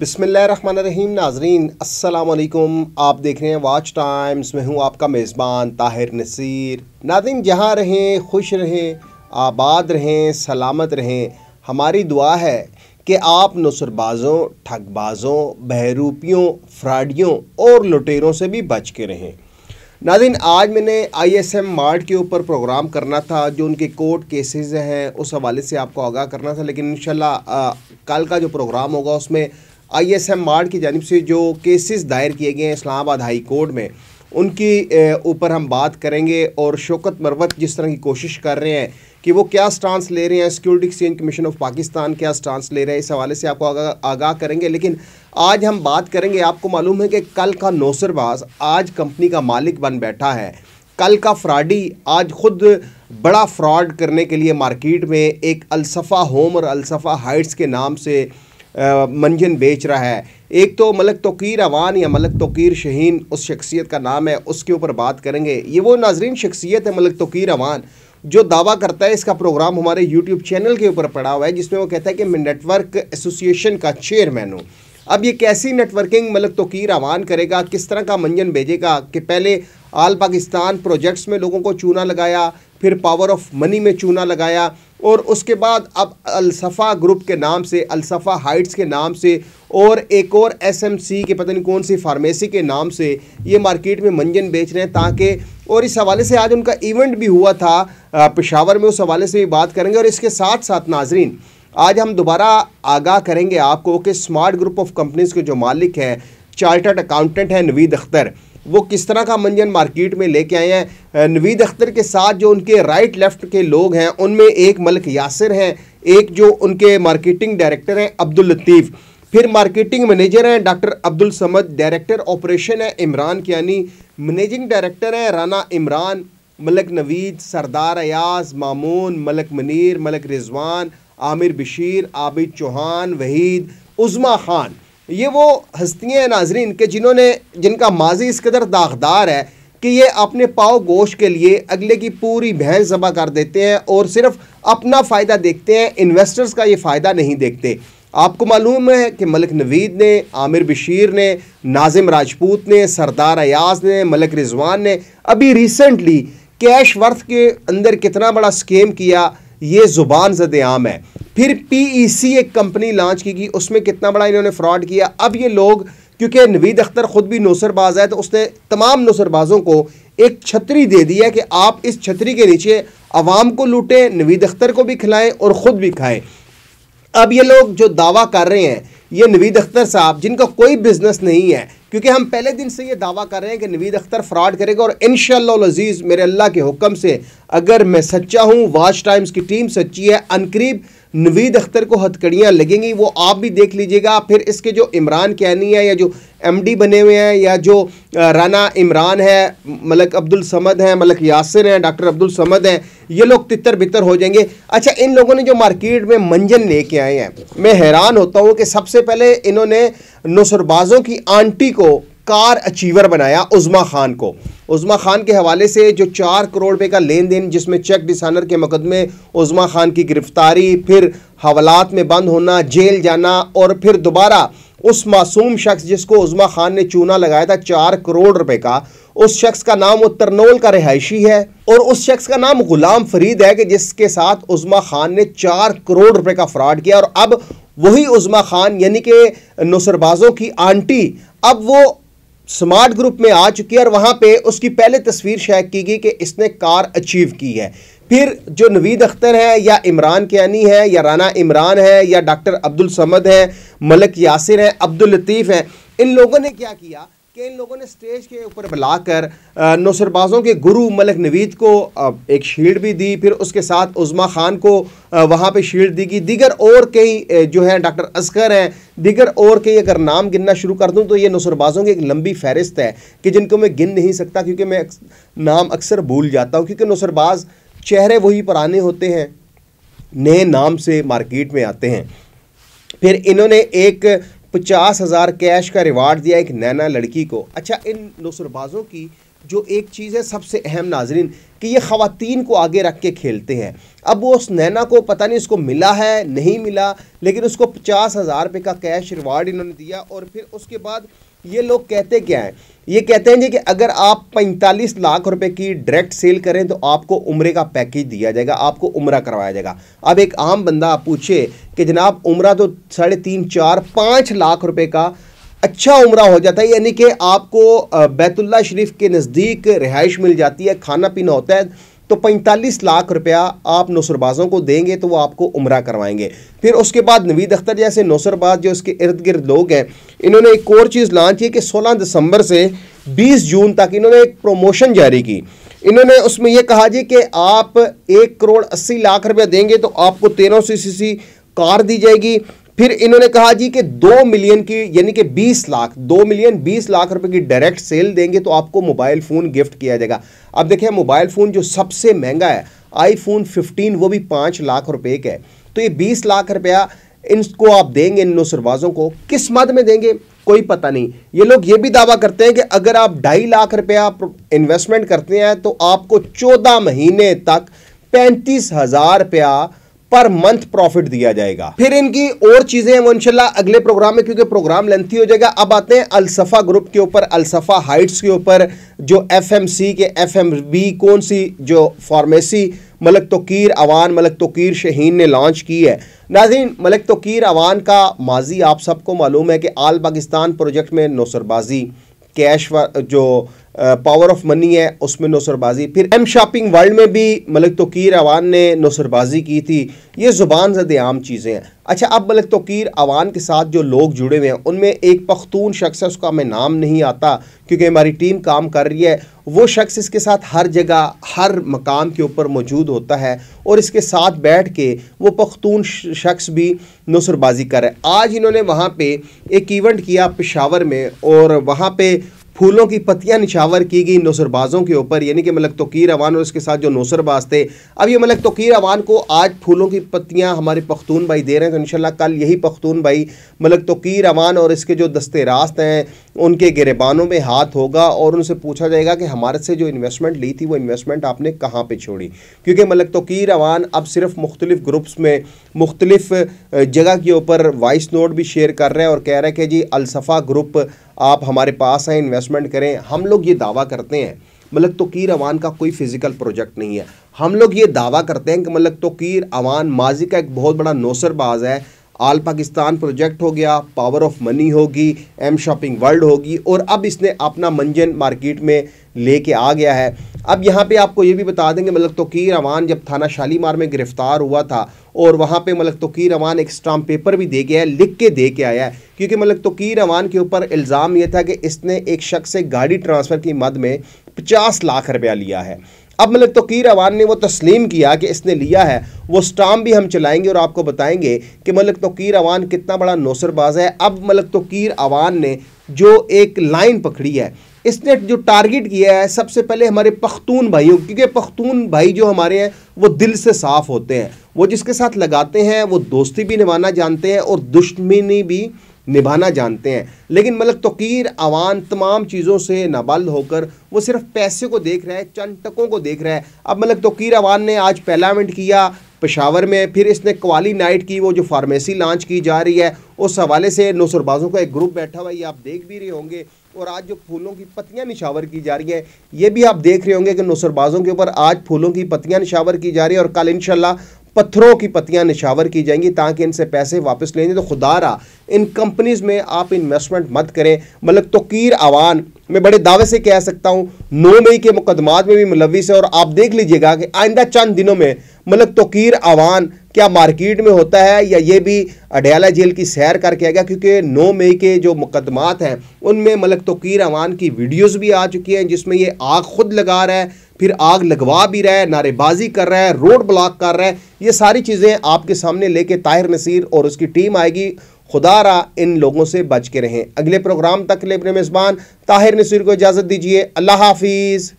बिसमीम नाजरीन असलकुम आप देख रहे हैं वॉच टाइम्स मैं हूँ आपका मेज़बान ताहिर नसीर नाजरीन जहाँ रहें खुश रहें आबाद रहें सलामत रहें हमारी दुआ है कि आप नुसरबाज़ों ठगबाज़ों बहरूपियों फ्राडियों और लुटेरों से भी बच के रहें नाजिन आज मैंने आई एस एम मार्ट के ऊपर प्रोग्राम करना था जो उनके कोर्ट केसेस हैं उस हवाले से आपको आगाह करना था लेकिन इन कल का जो प्रोग्राम होगा उसमें आई एस एम मार्ड की जानब से जो केसेस दायर किए गए हैं इस्लामाबाद हाई कोर्ट में उनकी ऊपर हम बात करेंगे और शौकत मरवत जिस तरह की कोशिश कर रहे हैं कि वो क्या स्टांस ले रहे हैं security exchange commission of Pakistan क्या स्टांस ले रहे हैं इस हवाले से आपको आगाह करेंगे लेकिन आज हम बात करेंगे आपको मालूम है कि कल का नौसरबाज आज कंपनी का मालिक बन बैठा है कल का फ्राडी आज खुद बड़ा फ्रॉड करने के लिए मार्केट में एक अलसफ़ा होम और अलसफ़ा हाइट्स के नाम से मंजन बेच रहा है एक तो मलक तोकीर अवान या मलक तोकीर शहीन उस शख्सियत का नाम है उसके ऊपर बात करेंगे ये वो नाजरीन शख्सियत है मलक तोकीर अवान जो दावा करता है इसका प्रोग्राम हमारे यूट्यूब चैनल के ऊपर पड़ा हुआ है जिसमें वो कहता है कि मैं नेटवर्क एसोसिएशन का चेयरमैन हूँ अब ये कैसी नेटवर्किंग मलक तोकीर अवान करेगा किस तरह का मंजन भेजेगा कि पहले आल पाकिस्तान प्रोजेक्ट्स में लोगों को चूना लगाया फिर पावर ऑफ मनी में चूना लगाया और उसके बाद अब अलसफ़ा ग्रुप के नाम से अलसफ़ा हाइट्स के नाम से और एक और एसएमसी के पता नहीं कौन सी फार्मेसी के नाम से ये मार्केट में मंजन बेच रहे हैं ताकि और इस हवाले से आज उनका इवेंट भी हुआ था पेशावर में उस हवाले से भी बात करेंगे और इसके साथ साथ नाजरीन आज हम दोबारा आगाह करेंगे आपको कि स्मार्ट ग्रुप ऑफ कंपनीज़ के जो मालिक हैं चार्टर्ड अकाउंटेंट हैं नवीद अख्तर वो किस तरह का मंजन मार्केट में लेके आए हैं नवीद अख्तर के साथ जो उनके राइट लेफ्ट के लोग हैं उनमें एक मलिक यासिर हैं एक जो उनके मार्केटिंग डायरेक्टर हैं अब्दुल लतीफ़ फिर मार्केटिंग मैनेजर हैं doctor Abdul Samad director operation है इमरान कियानी मैनेजिंग डायरेक्टर हैं राना इमरान मलक नवीद सरदार अयाज मामून मलक मनीर मलक रिजवान आमिर बशीर आबिद चौहान वहीद उज़मा ख़ान ये वो हस्तियाँ हैं नाजरीन के जिन्होंने जिनका माजी इस कदर दागदार है कि ये अपने पाव गोश के लिए अगले की पूरी भैंस जमा कर देते हैं और सिर्फ अपना फ़ायदा देखते हैं इन्वेस्टर्स का ये फ़ायदा नहीं देखते आपको मालूम है कि मलिक नवीद ने आमिर बशीर ने नाजिम राजपूत ने सरदार अयाज ने मलिक रिजवान ने अभी रिसेंटली कैश वर्थ के अंदर कितना बड़ा स्कीम किया ये ज़ुबान जद आम है फिर पीईसी e एक कंपनी लॉन्च की गई उसमें कितना बड़ा इन्होंने फ्रॉड किया अब ये लोग क्योंकि नवीद अख्तर ख़ुद भी नौसरबाज है तो उसने तमाम नौसरबाजों को एक छतरी दे दी है कि आप इस छतरी के नीचे आवाम को लूटें नवीद अख्तर को भी खिलाएं और ख़ुद भी खाएं अब ये लोग जो दावा कर रहे हैं ये नवीद अख्तर साहब जिनका कोई बिजनेस नहीं है क्योंकि हम पहले दिन से ये दावा कर रहे हैं कि नवीद अख्तर फ्रॉड करेगा और इन शजीज़ मेरे अल्लाह के हुक्म से अगर मैं सच्चा हूँ वाच टाइम्स की टीम सच्ची है अनकरीब नवीद अख्तर को हथकड़ियाँ लगेंगी वो आप भी देख लीजिएगा फिर इसके जो इमरान कैनी है या जो एमडी बने हुए हैं या जो राना इमरान है मलक अब्दुल समद हैं मलक यासिर हैं डॉक्टर अब्दुल समद हैं ये लोग तितर बितर हो जाएंगे अच्छा इन लोगों ने जो मार्केट में मंजन लेके आए हैं मैं हैरान होता हूँ कि सबसे पहले इन्होंने नसरबाजों की आंटी को कार अचीवर बनाया उज़मा खान को उज़मा खान के हवाले से जो चार करोड़ रुपये का लेन देन जिसमें चेक डिसानर के मुकदमे उज़मा खान की गिरफ्तारी फिर हवालात में बंद होना जेल जाना और फिर दोबारा उस मासूम शख्स जिसको उज़मा खान ने चूना लगाया था चार करोड़ रुपए का उस शख्स का नाम वो तरनोल का रिहायशी है और उस शख्स का नाम गुलाम फरीद है कि जिसके साथ उज़मा खान ने चार करोड़ रुपए का फ्रॉड किया और अब वही उज़मा खान यानी कि नुसरबाजों की आंटी अब वो स्मार्ट ग्रुप में आ चुकी है और वहाँ पे उसकी पहले तस्वीर शेयर की गई कि इसने कार अचीव की है फिर जो नवीद अख्तर है या इमरान कियानी है या राना इमरान है या डॉक्टर अब्दुल समद हैं मलक यासिर हैं अब्दुल लतीफ़ हैं इन लोगों ने क्या किया कि इन लोगों ने स्टेज के ऊपर बुलाकर नौसरबाज़ों के गुरु मलिक नवीद को एक शील्ड भी दी फिर उसके साथ उज़मा ख़ान को वहाँ पे शील्ड दी गई दीगर और कई जो हैं डॉक्टर असगर हैं दीगर और कई अगर नाम गिनना शुरू कर दूँ तो ये नौसरबाज़ों की एक लंबी फहरिस्त है कि जिनको मैं गिन नहीं सकता क्योंकि मैं नाम अक्सर भूल जाता हूँ क्योंकि नौसरबाज चेहरे वही पुराने होते हैं नए नाम से मार्केट में आते हैं फिर इन्होंने एक पचास हज़ार कैश का रिवार्ड दिया एक नैना लड़की को अच्छा इन नुसरबाजों की जो एक चीज़ है सबसे अहम नाजरीन कि ये ख़वान को आगे रख के खेलते हैं अब वो उस नैना को पता नहीं उसको मिला है नहीं मिला लेकिन उसको पचास हज़ार रुपये का कैश रिवार्ड इन्होंने दिया और फिर उसके बाद ये लोग कहते क्या हैं ये कहते हैं जी कि अगर आप 45 लाख रुपए की डायरेक्ट सेल करें तो आपको उम्र का पैकेज दिया जाएगा आपको उम्र करवाया जाएगा अब एक आम बंदा पूछे कि जनाब उम्र तो साढ़े तीन चार पाँच लाख रुपए का अच्छा उम्र हो जाता है यानी कि आपको बैतुल्ला शरीफ के नज़दीक रिहाइश मिल जाती है खाना पीना होता है तो 45 लाख रुपया आप नौसरबाज़ों को देंगे तो वो आपको उम्र करवाएंगे फिर उसके बाद नवीद अख्तर जैसे नौसरबाज जो इसके इर्द गिर्द लोग हैं इन्होंने एक और चीज़ लॉन्च की कि 16 दिसंबर से 20 जून तक इन्होंने एक प्रोमोशन जारी की इन्होंने उसमें यह कहा जी कि आप एक करोड़ अस्सी लाख रुपया देंगे तो आपको तेरह सौ सी सी कार दी जाएगी फिर इन्होंने कहा जी कि दो मिलियन की यानी कि बीस लाख दो मिलियन बीस लाख रुपए की डायरेक्ट सेल देंगे तो आपको मोबाइल फ़ोन गिफ्ट किया जाएगा अब देखिए मोबाइल फ़ोन जो सबसे महंगा है आईफोन 15 वो भी पाँच लाख रुपए का है तो ये बीस लाख रुपया इनको आप देंगे इन नौसरबाजों को किस मद में देंगे कोई पता नहीं ये लोग ये भी दावा करते हैं कि अगर आप ढाई लाख रुपया इन्वेस्टमेंट करते हैं तो आपको चौदह महीने तक पैंतीस हज़ार रुपया पर मंथ प्रॉफिट दिया जाएगा फिर इनकी और चीजें हैं वो इनशाला अगले प्रोग्राम में क्योंकि प्रोग्राम लेंथी हो जाएगा अब आते हैं अलसफा ग्रुप के ऊपर अलसफा हाइट्स के ऊपर जो एफ एम सी के एफ एम बी कौन सी जो फार्मेसी मलक तोकीर अवान मलक तोकीर शहीन ने लॉन्च की है नाजीन मलक तोकीर अवान का माजी आप सबको मालूम है कि आल पाकिस्तान प्रोजेक्ट में नौसरबाजी कैश जो पावर ऑफ मनी है उसमें नौसरबाजी फिर एम शॉपिंग वर्ल्ड में भी मलिक तोकीर अवान ने नौसरबाजी की थी ये ज़ुबान जद आम चीज़ें हैं अच्छा अब मलिक तोकीर अवान के साथ जो लोग जुड़े हुए हैं उनमें एक पख्तून शख्स है उसका मैं नाम नहीं आता क्योंकि हमारी टीम काम कर रही है वो शख्स इसके साथ हर जगह हर मकाम के ऊपर मौजूद होता है और इसके साथ बैठ के वो पख्तून शख्स भी नसरबाजी करे आज इन्होंने वहाँ पर एक इवेंट किया पेशावर में और वहाँ पर फूलों की पत्तियां निछावर की गई नौसरबाजों के ऊपर यानी कि मलक तोकीर अवान और उसके साथ जो नौसरबाज थे अब ये मलक तोकीर अवान को आज फूलों की पत्तियां हमारे पख्तून भाई दे रहे हैं तो इन कल यही पख्तून भाई मलक तोकीर अवान और इसके जो दस्ते रास्त हैं उनके गिरबानों में हाथ होगा और उनसे पूछा जाएगा कि हमारे से जो इन्वेस्टमेंट ली थी वो इन्वेस्टमेंट आपने कहाँ पर छोड़ी क्योंकि मलक तोकीर अवान अब सिर्फ मुख्तलिफ ग्रुप्स में मुख्तलिफ जगह के ऊपर वॉइस नोट भी शेयर कर रहे हैं और कह रहे हैं कि जी अलसफ़ा ग्रुप आप हमारे पास हैं इन्वेस्टमेंट करें हम लोग ये दावा करते हैं मलक तोकीर अवान का कोई फिज़िकल प्रोजेक्ट नहीं है हम लोग ये दावा करते हैं कि मलक तोकीर अवान माजी का एक बहुत बड़ा नौसरबाज है आल पाकिस्तान प्रोजेक्ट हो गया पावर ऑफ मनी होगी एम शॉपिंग वर्ल्ड होगी और अब इसने अपना मंजन मार्केट में लेके आ गया है अब यहाँ पे आपको ये भी बता देंगे मलक तोकीर अवान जब थाना शालीमार में गिरफ्तार हुआ था और वहाँ पे मलक तोकीर अवान एक स्टाम्प पेपर भी दे गया है लिख के दे के आया है क्योंकि मलक तोकीर अवान के ऊपर इल्ज़ाम ये था कि इसने एक शख्स से गाड़ी ट्रांसफ़र की मद में पचास लाख रुपया लिया है अब मलिक मतलब तोकीर अवान ने वो तस्लीम किया कि इसने लिया है वो स्टाम भी हम चलाएंगे और आपको बताएंगे कि मलिक मतलब तोकीर अवान कितना बड़ा नौसरबाज है अब मलिक मतलब तोकीर अवान ने जो एक लाइन पकड़ी है इसने जो टारगेट किया है सबसे पहले हमारे पख्तून भाइयों क्योंकि पख्तून भाई जो हमारे हैं वो दिल से साफ़ होते हैं वो जिसके साथ लगाते हैं वो दोस्ती भी निभाना जानते हैं और दुश्मनी भी निभाना जानते हैं लेकिन मतलब तोकीर अवान तमाम चीज़ों से नाबल होकर वो सिर्फ पैसे को देख रहा है चंटकों टकों को देख रहा है अब मतलब तोकीर अवान ने आज पार्लियामेंट किया पेशावर में फिर इसने क्वाली नाइट की वो जो फार्मेसी लॉन्च की जा रही है उस हवाले से नौसरबाजों का एक ग्रुप बैठा हुआ है ये आप देख भी रहे होंगे और आज जो फूलों की पत्तियां निशावर की जा रही है ये भी आप देख रहे होंगे कि नौसरबाजों के ऊपर आज फूलों की पत्तियां निशावर की जा रही है और कल इंशाल्लाह पत्थरों की पत्तियां निशावर की जाएंगी ताकि इनसे पैसे वापस लेंगे तो खुदा रहा इन कंपनीज़ में आप इन्वेस्टमेंट मत करें मतलब तोकीर आवान मैं बड़े दावे से कह सकता हूँ नौ मई के मुकदमात में भी मुलविस है और आप देख लीजिएगा कि आइंदा चंद दिनों में मतलब तोकीर आवान क्या मार्केट में होता है या ये भी अडयाला जेल की सैर करके आएगा क्योंकि नौ मई के जो मुकदमात हैं उनमें मलक तोकीर अवान की वीडियोस भी आ चुकी हैं जिसमें ये आग खुद लगा रहा है फिर आग लगवा भी रहा है नारेबाजी कर रहा है रोड ब्लॉक कर रहा है ये सारी चीज़ें आपके सामने लेके ताहिर नसीर और उसकी टीम आएगी खुदा रहा इन लोगों से बच के रहें अगले प्रोग्राम तक ले अपने मेज़बान ताहिर नसीर को इजाज़त दीजिए अल्लाह हाफिज़